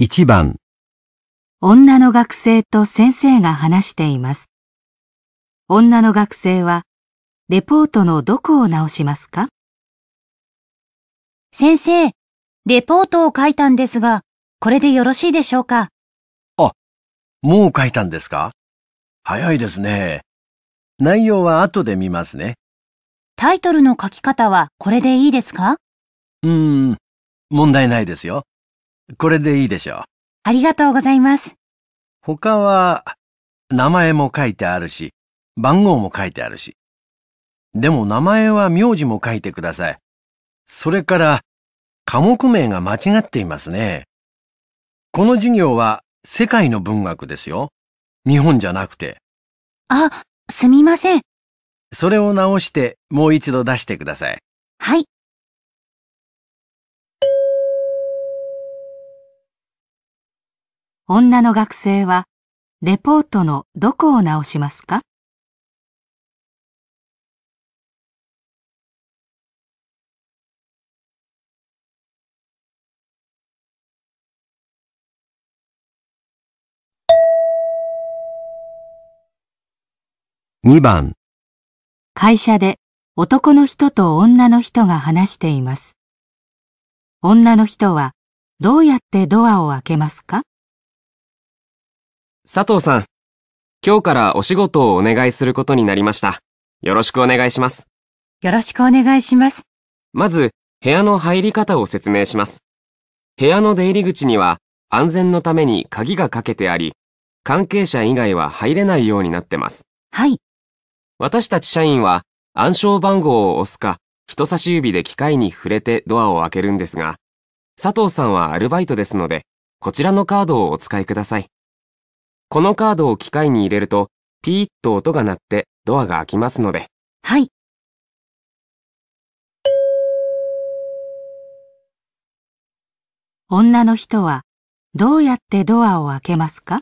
1番女の学生と先生が話しています。女の学生は、レポートのどこを直しますか先生、レポートを書いたんですが、これでよろしいでしょうかあ、もう書いたんですか早いですね。内容は後で見ますね。タイトルの書き方はこれでいいですかうーん、問題ないですよ。これでいいでしょう。ありがとうございます。他は、名前も書いてあるし、番号も書いてあるし。でも名前は名字も書いてください。それから、科目名が間違っていますね。この授業は世界の文学ですよ。日本じゃなくて。あ、すみません。それを直してもう一度出してください。はい。女の学生はレポートのどこを直しますか2番会社で男の人と女の人が話しています。女の人はどうやってドアを開けますか佐藤さん、今日からお仕事をお願いすることになりました。よろしくお願いします。よろしくお願いします。まず、部屋の入り方を説明します。部屋の出入り口には安全のために鍵がかけてあり、関係者以外は入れないようになってます。はい。私たち社員は暗証番号を押すか、人差し指で機械に触れてドアを開けるんですが、佐藤さんはアルバイトですので、こちらのカードをお使いください。このカードを機械に入れると、ピーッと音が鳴ってドアが開きますので。はい。女の人はどうやってドアを開けますか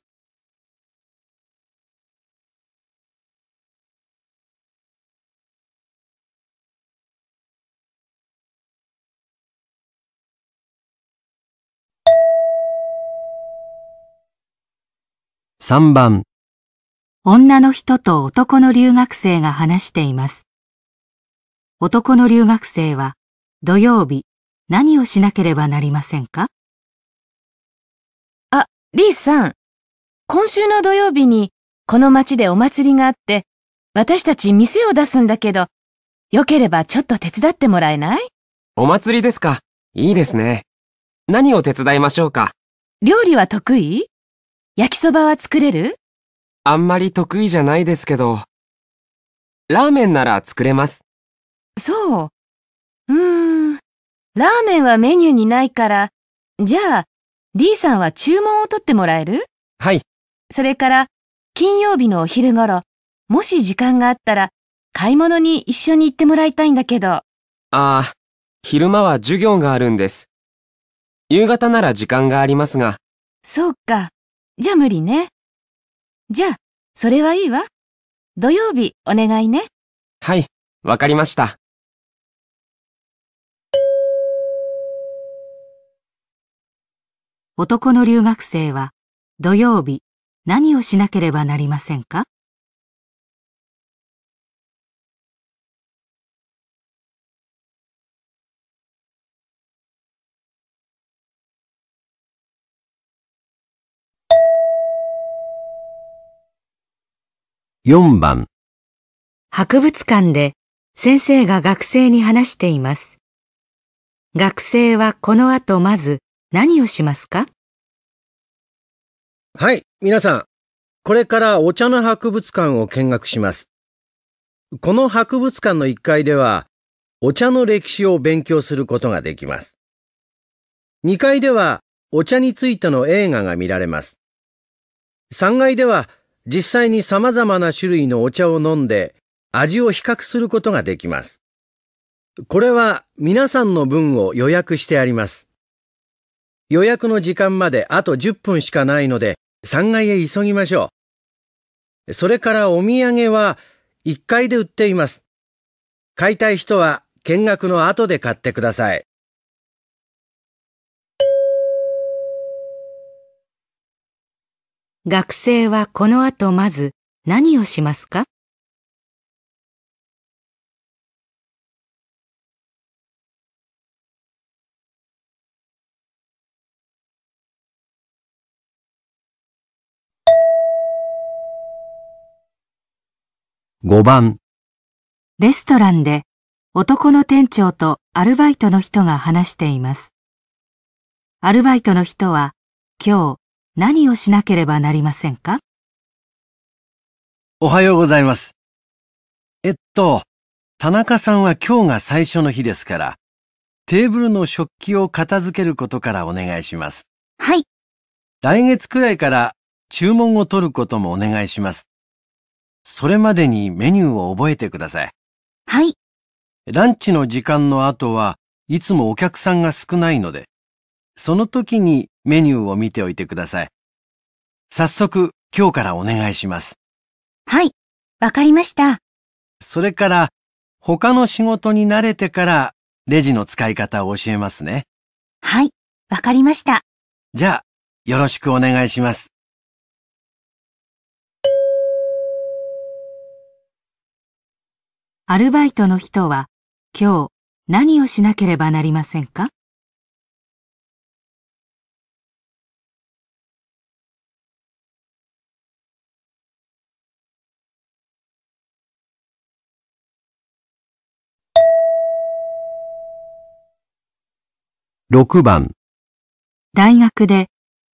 3番女の人と男の留学生が話しています。男の留学生は土曜日何をしなければなりませんかあ、リーさん。今週の土曜日にこの町でお祭りがあって私たち店を出すんだけどよければちょっと手伝ってもらえないお祭りですか。いいですね。何を手伝いましょうか。料理は得意焼きそばは作れるあんまり得意じゃないですけど、ラーメンなら作れます。そう。うーん。ラーメンはメニューにないから、じゃあ、D さんは注文を取ってもらえるはい。それから、金曜日のお昼頃、もし時間があったら、買い物に一緒に行ってもらいたいんだけど。ああ、昼間は授業があるんです。夕方なら時間がありますが。そうか。じゃあ無理ね。じゃあ、それはいいわ。土曜日お願いね。はい、わかりました。男の留学生は土曜日何をしなければなりませんか4番博物館で先生が学生に話しています。学生はこの後まず何をしますかはい、皆さん。これからお茶の博物館を見学します。この博物館の1階ではお茶の歴史を勉強することができます。2階ではお茶についての映画が見られます。3階では実際に様々な種類のお茶を飲んで味を比較することができます。これは皆さんの分を予約してあります。予約の時間まであと10分しかないので3階へ急ぎましょう。それからお土産は1階で売っています。買いたい人は見学の後で買ってください。学生はこの後まず何をしますか5番レストランで男の店長とアルバイトの人が話しています。アルバイトの人は今日何をしなければなりませんかおはようございます。えっと、田中さんは今日が最初の日ですから、テーブルの食器を片付けることからお願いします。はい。来月くらいから注文を取ることもお願いします。それまでにメニューを覚えてください。はい。ランチの時間の後はいつもお客さんが少ないので、その時にメニューを見ておいてください。早速、今日からお願いします。はい、わかりました。それから、他の仕事に慣れてから、レジの使い方を教えますね。はい、わかりました。じゃあ、よろしくお願いします。アルバイトの人は、今日何をしなければなりませんか6番大学で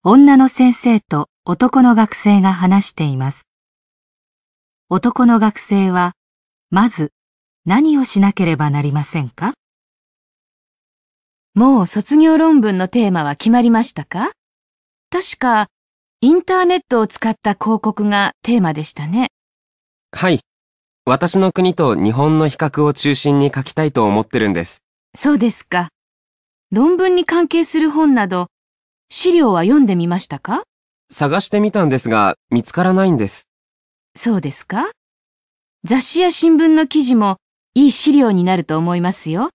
女の先生と男の学生が話しています。男の学生は、まず何をしなければなりませんかもう卒業論文のテーマは決まりましたか確か、インターネットを使った広告がテーマでしたね。はい。私の国と日本の比較を中心に書きたいと思ってるんです。そうですか。論文に関係する本など、資料は読んでみましたか探してみたんですが、見つからないんです。そうですか雑誌や新聞の記事もいい資料になると思いますよ。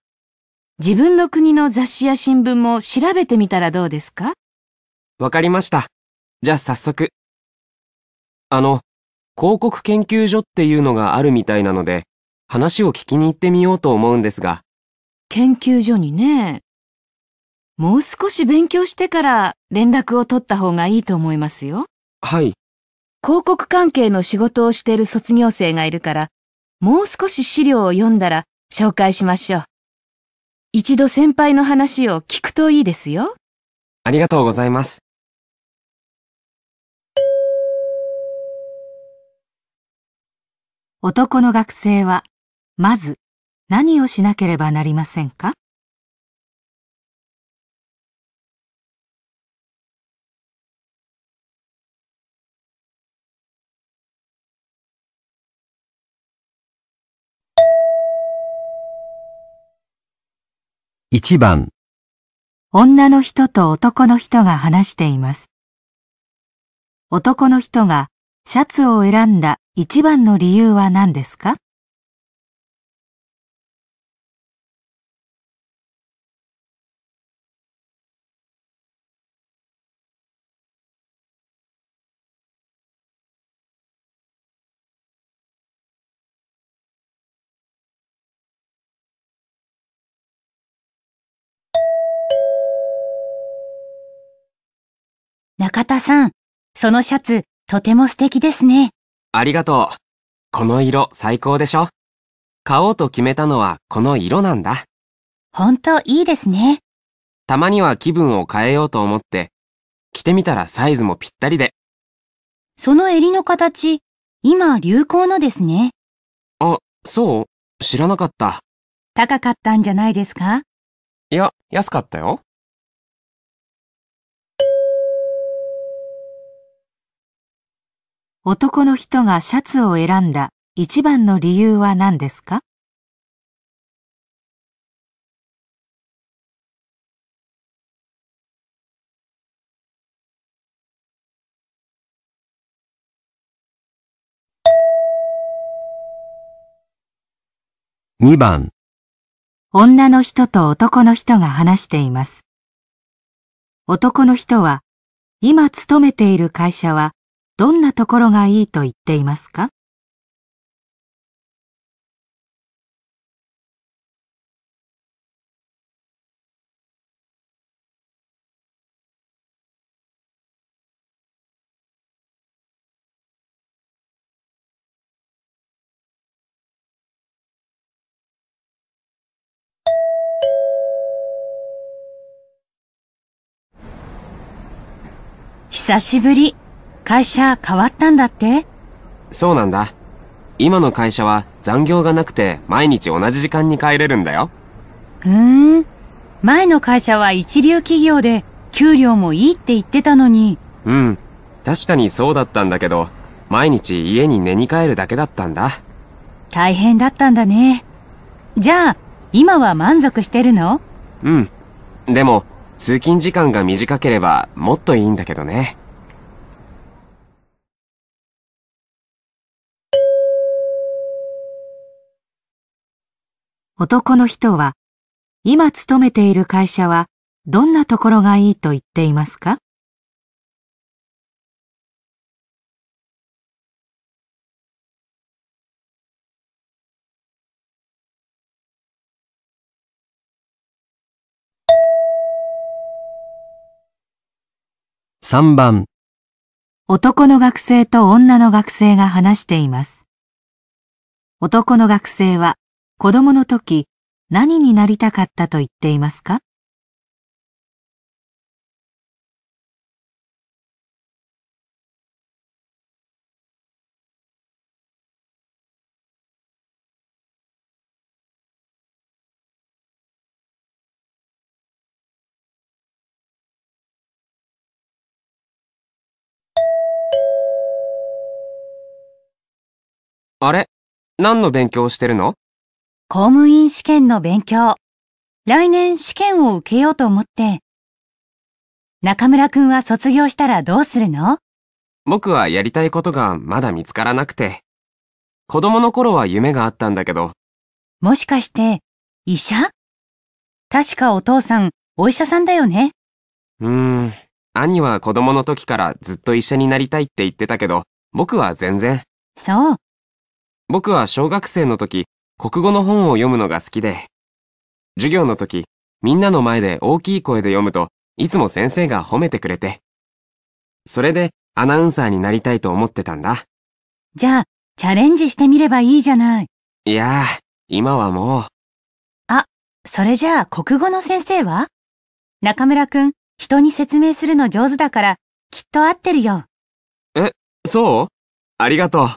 自分の国の雑誌や新聞も調べてみたらどうですかわかりました。じゃあ早速。あの、広告研究所っていうのがあるみたいなので、話を聞きに行ってみようと思うんですが。研究所にね。もう少し勉強してから連絡を取った方がいいと思いますよ。はい。広告関係の仕事をしている卒業生がいるから、もう少し資料を読んだら紹介しましょう。一度先輩の話を聞くといいですよ。ありがとうございます。男の学生は、まず何をしなければなりませんか1番女の人と男の人が話しています。男の人がシャツを選んだ一番の理由は何ですか中田さん、そのシャツ、とても素敵ですね。ありがとう。この色最高でしょ買おうと決めたのはこの色なんだ。ほんといいですね。たまには気分を変えようと思って、着てみたらサイズもぴったりで。その襟の形、今流行のですね。あ、そう知らなかった。高かったんじゃないですかいや、安かったよ。男の人がシャツを選んだ一番の理由は何ですか2番女の人と男の人が話しています。男の人は、今勤めている会社はどんなところがいいと言っていますか久しぶり。会社変わったんだってそうなんだ。今の会社は残業がなくて毎日同じ時間に帰れるんだよ。ふーん。前の会社は一流企業で給料もいいって言ってたのに。うん。確かにそうだったんだけど、毎日家に寝に帰るだけだったんだ。大変だったんだね。じゃあ、今は満足してるのうん。でも、通勤時間が短ければもっといいんだけどね。男の人は、今勤めている会社はどんなところがいいと言っていますか3番男の学生と女の学生が話しています。男の学生は子供の時何になりたかったと言っていますかあれ何の勉強をしてるの公務員試験の勉強。来年試験を受けようと思って。中村くんは卒業したらどうするの僕はやりたいことがまだ見つからなくて。子供の頃は夢があったんだけど。もしかして、医者確かお父さん、お医者さんだよね。うーん。兄は子供の時からずっと医者になりたいって言ってたけど、僕は全然。そう。僕は小学生の時、国語の本を読むのが好きで、授業の時、みんなの前で大きい声で読むといつも先生が褒めてくれて。それでアナウンサーになりたいと思ってたんだ。じゃあ、チャレンジしてみればいいじゃない。いやあ、今はもう。あ、それじゃあ国語の先生は中村くん、人に説明するの上手だから、きっと合ってるよ。え、そうありがとう。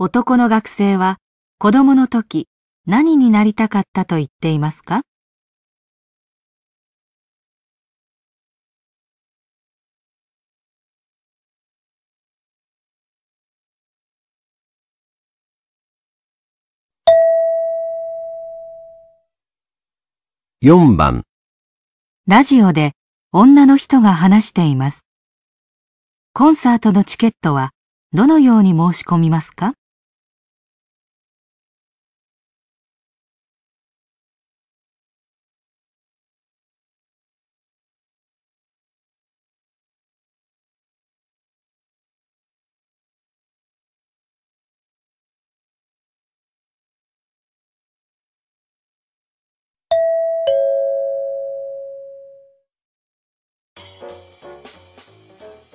男の学生は子供の時何になりたかったと言っていますか4番ラジオで女の人が話しています。コンサートのチケットはどのように申し込みますか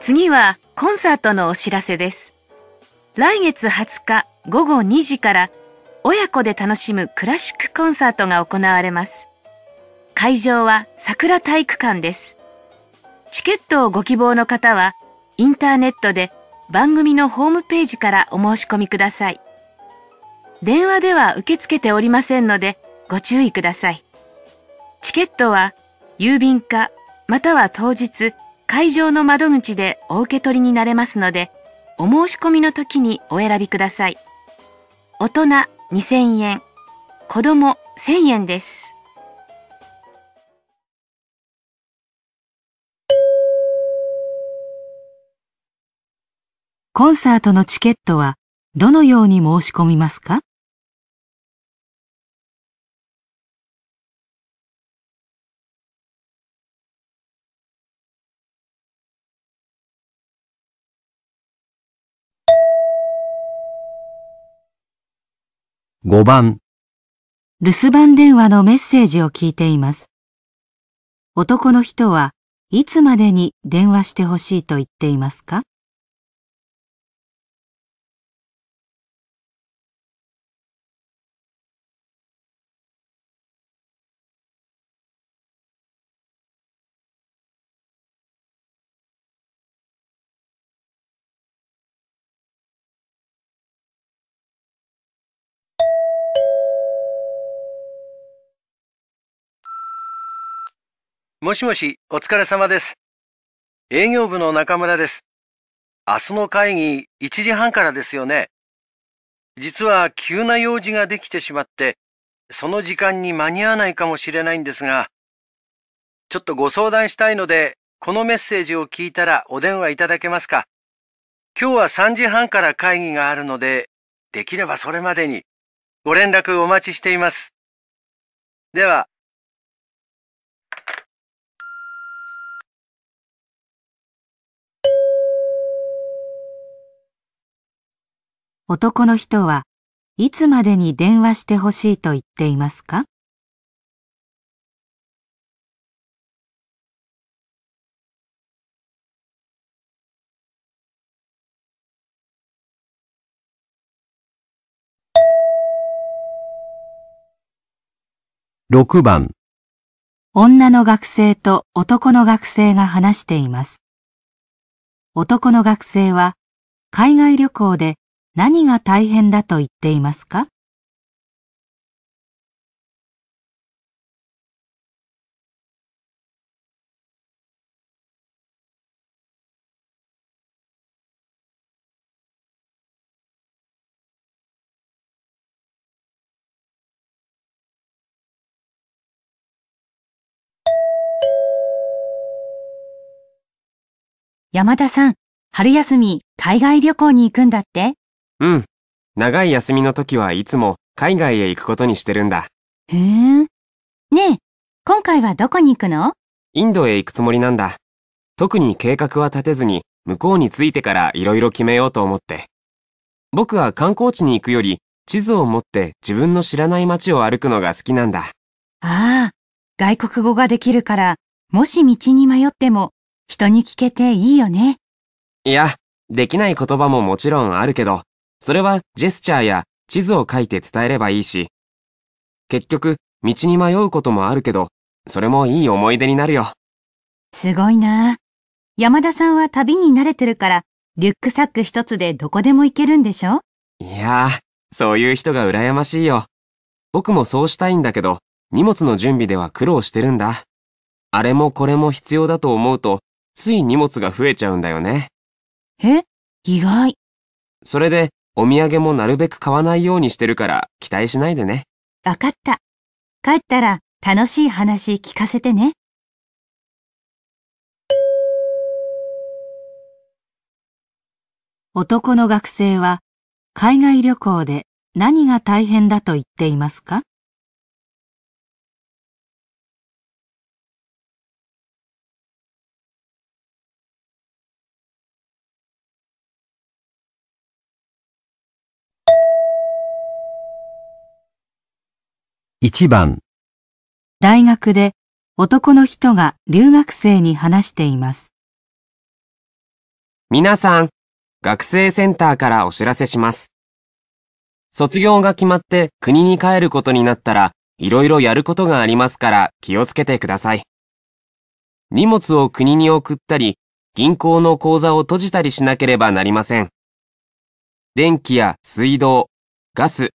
次はコンサートのお知らせです。来月20日午後2時から親子で楽しむクラシックコンサートが行われます。会場は桜体育館です。チケットをご希望の方はインターネットで番組のホームページからお申し込みください。電話では受け付けておりませんのでご注意ください。チケットは郵便かまたは当日会場の窓口でお受け取りになれますので、お申し込みの時にお選びください。大人2000円、子供1000円です。コンサートのチケットはどのように申し込みますか5番留守番電話のメッセージを聞いています。男の人はいつまでに電話してほしいと言っていますかもしもし、お疲れ様です。営業部の中村です。明日の会議1時半からですよね。実は急な用事ができてしまって、その時間に間に合わないかもしれないんですが、ちょっとご相談したいので、このメッセージを聞いたらお電話いただけますか。今日は3時半から会議があるので、できればそれまでにご連絡お待ちしています。では、男の人はいつまでに電話してほしいと言っていますか6番女の学生と男の学生が話しています。男の学生は海外旅行で何が大変だと言っていますか山田さん、春休み海外旅行に行くんだってうん。長い休みの時はいつも海外へ行くことにしてるんだ。ふーん。ねえ、今回はどこに行くのインドへ行くつもりなんだ。特に計画は立てずに、向こうに着いてから色々決めようと思って。僕は観光地に行くより、地図を持って自分の知らない街を歩くのが好きなんだ。ああ、外国語ができるから、もし道に迷っても、人に聞けていいよね。いや、できない言葉ももちろんあるけど、それはジェスチャーや地図を書いて伝えればいいし、結局、道に迷うこともあるけど、それもいい思い出になるよ。すごいな山田さんは旅に慣れてるから、リュックサック一つでどこでも行けるんでしょいやー、そういう人が羨ましいよ。僕もそうしたいんだけど、荷物の準備では苦労してるんだ。あれもこれも必要だと思うと、つい荷物が増えちゃうんだよね。え意外。それで、お土産もなるべく買わないようにしてるから期待しないでね。わかった。帰ったら楽しい話聞かせてね。男の学生は海外旅行で何が大変だと言っていますか1番大学で男の人が留学生に話しています。皆さん、学生センターからお知らせします。卒業が決まって国に帰ることになったら、いろいろやることがありますから気をつけてください。荷物を国に送ったり、銀行の口座を閉じたりしなければなりません。電気や水道、ガス、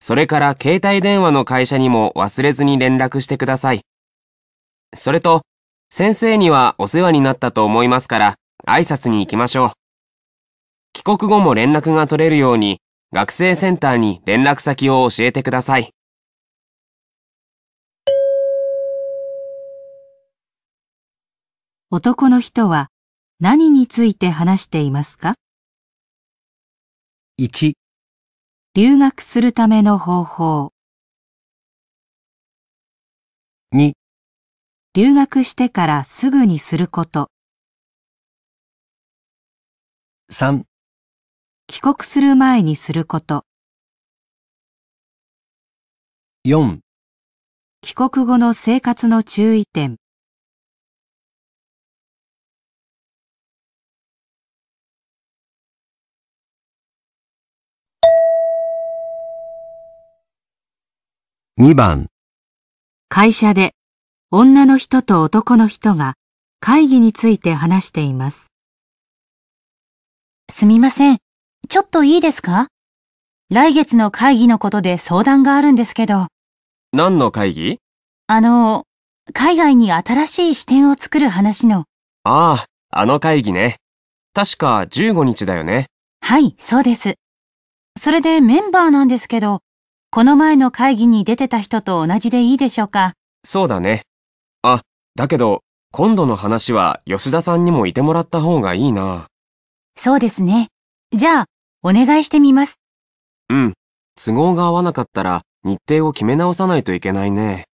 それから携帯電話の会社にも忘れずに連絡してください。それと、先生にはお世話になったと思いますから、挨拶に行きましょう。帰国後も連絡が取れるように、学生センターに連絡先を教えてください。男の人は何について話していますか 1, 留学するための方法2留学してからすぐにすること3帰国する前にすること4帰国後の生活の注意点2番会社で女の人と男の人が会議について話しています。すみません。ちょっといいですか来月の会議のことで相談があるんですけど。何の会議あの、海外に新しい視点を作る話の。ああ、あの会議ね。確か15日だよね。はい、そうです。それでメンバーなんですけど、この前の会議に出てた人と同じでいいでしょうかそうだね。あ、だけど、今度の話は吉田さんにもいてもらった方がいいな。そうですね。じゃあ、お願いしてみます。うん。都合が合わなかったら日程を決め直さないといけないね。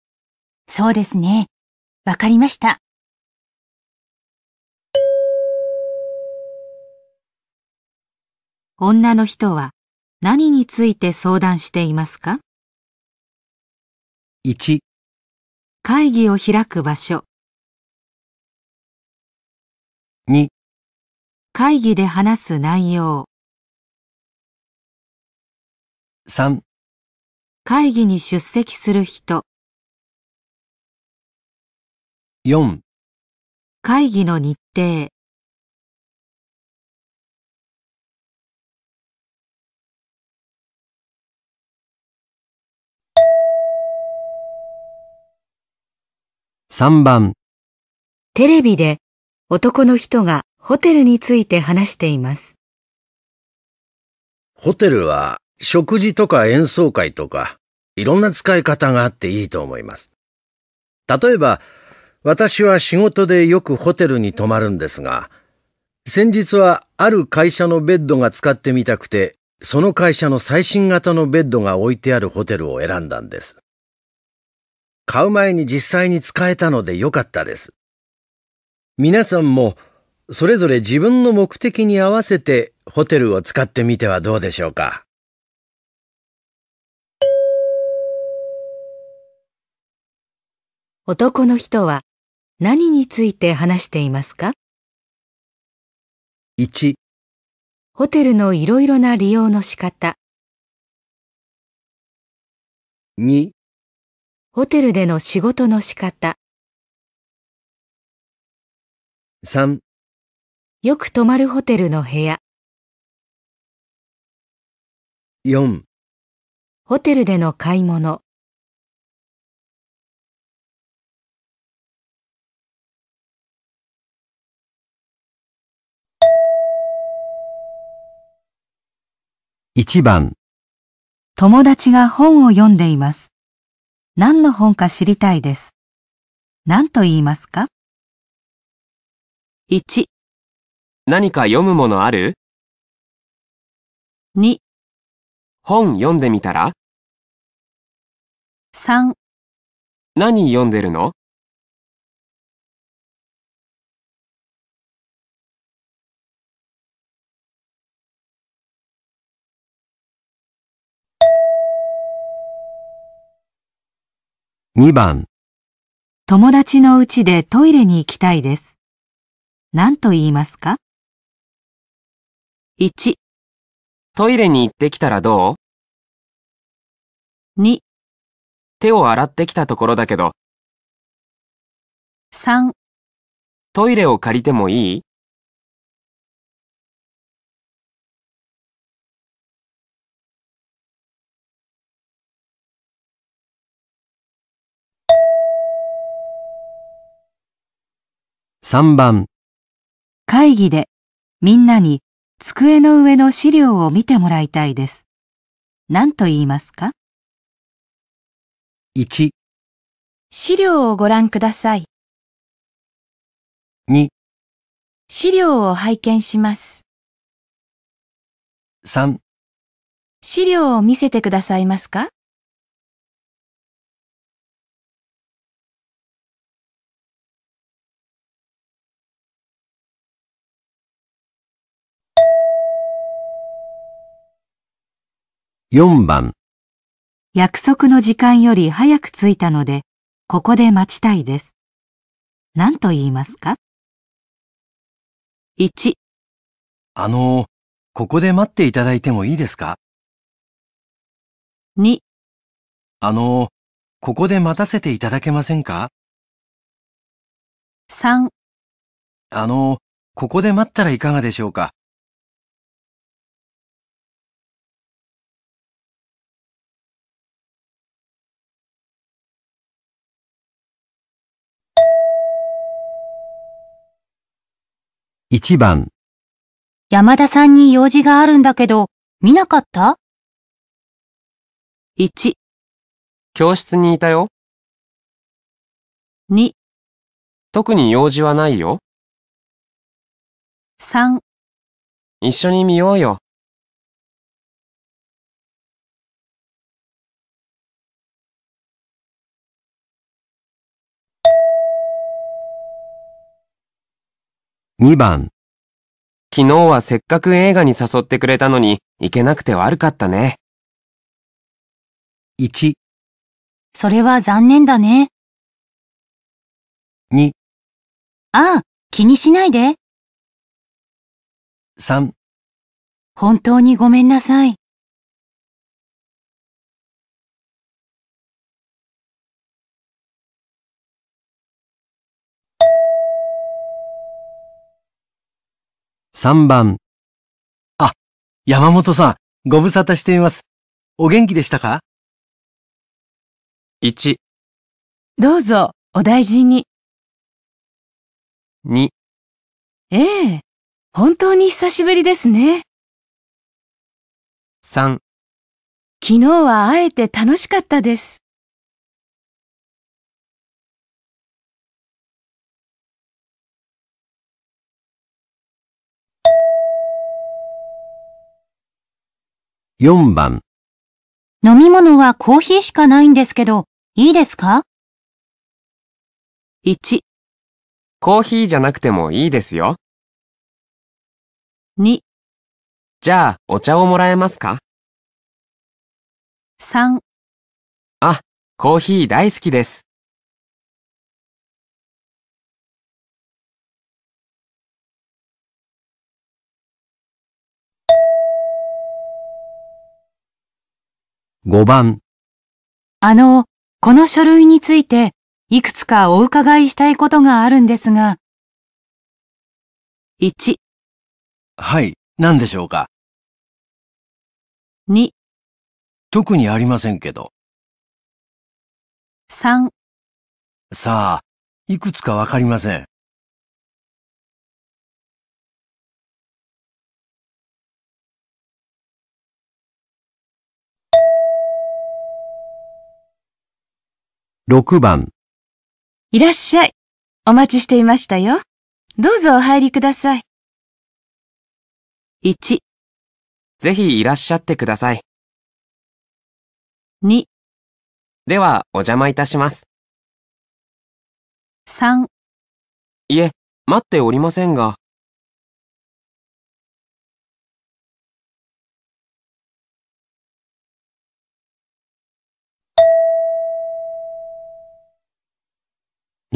そうですね。わかりました。女の人は何について相談していますか ?1 会議を開く場所2会議で話す内容3会議に出席する人4会議の日程3番テレビで男の人がホテルについて話しています。ホテルは食事とか演奏会とかいろんな使い方があっていいと思います。例えば私は仕事でよくホテルに泊まるんですが先日はある会社のベッドが使ってみたくてその会社の最新型のベッドが置いてあるホテルを選んだんです。買う前に実際に使えたのでよかったです。皆さんもそれぞれ自分の目的に合わせてホテルを使ってみてはどうでしょうか。男の人は何について話していますか ?1 ホテルのいろいろな利用の仕方2ホテルでの仕事の仕方。3よく泊まるホテルの部屋。4ホテルでの買い物。1番友達が本を読んでいます。何の本か知りたいです。何と言いますか ?1、何か読むものある ?2、本読んでみたら ?3、何読んでるの2番友達のうちでトイレに行きたいです。何と言いますか ?1 トイレに行ってきたらどう ?2 手を洗ってきたところだけど3トイレを借りてもいい3番会議でみんなに机の上の資料を見てもらいたいです。何と言いますか ?1 資料をご覧ください。2資料を拝見します。3資料を見せてくださいますか4番約束の時間より早く着いたので、ここで待ちたいです。何と言いますか ?1 あの、ここで待っていただいてもいいですか ?2 あの、ここで待たせていただけませんか ?3 あの、ここで待ったらいかがでしょうか1番山田さんに用事があるんだけど、見なかった ?1、教室にいたよ。2、特に用事はないよ。3、一緒に見ようよ。2番昨日はせっかく映画に誘ってくれたのに行けなくて悪かったね。1それは残念だね。2ああ、気にしないで。3本当にごめんなさい。3番。あ、山本さん、ご無沙汰しています。お元気でしたか ?1。どうぞ、お大事に。2。ええ、本当に久しぶりですね。3。昨日はあえて楽しかったです。4番飲み物はコーヒーしかないんですけど、いいですか ?1、コーヒーじゃなくてもいいですよ。2、じゃあお茶をもらえますか ?3、あ、コーヒー大好きです。5番。あの、この書類について、いくつかお伺いしたいことがあるんですが。1。はい、何でしょうか。2。特にありませんけど。3。さあ、いくつかわかりません。6番いらっしゃい。お待ちしていましたよ。どうぞお入りください。1、ぜひいらっしゃってください。2、ではお邪魔いたします。3、いえ、待っておりませんが。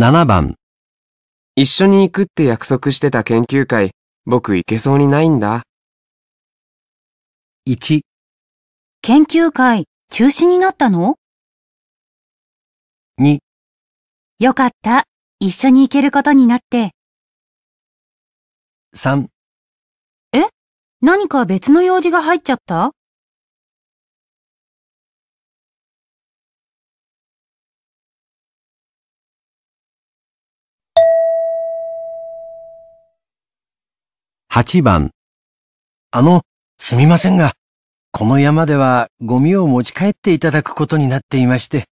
7番一緒に行くって約束してた研究会、僕行けそうにないんだ。1研究会中止になったの ?2 よかった。一緒に行けることになって。3え何か別の用事が入っちゃった8番。あの、すみませんが、この山ではゴミを持ち帰っていただくことになっていまして。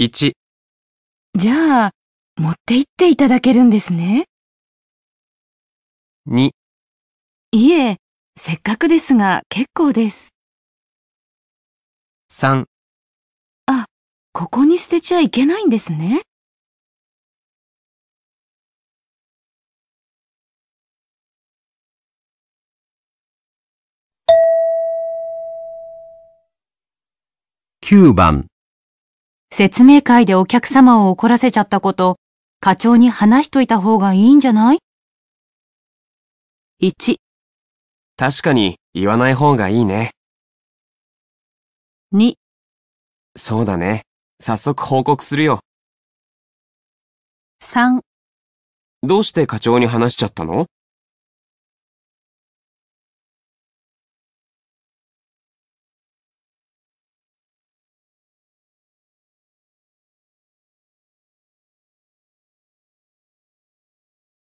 1。じゃあ、持って行っていただけるんですね。2。いえ、せっかくですが結構です。3。あ、ここに捨てちゃいけないんですね。9番説明会でお客様を怒らせちゃったこと、課長に話しといた方がいいんじゃない ?1 確かに言わない方がいいね。2そうだね。早速報告するよ。3どうして課長に話しちゃったの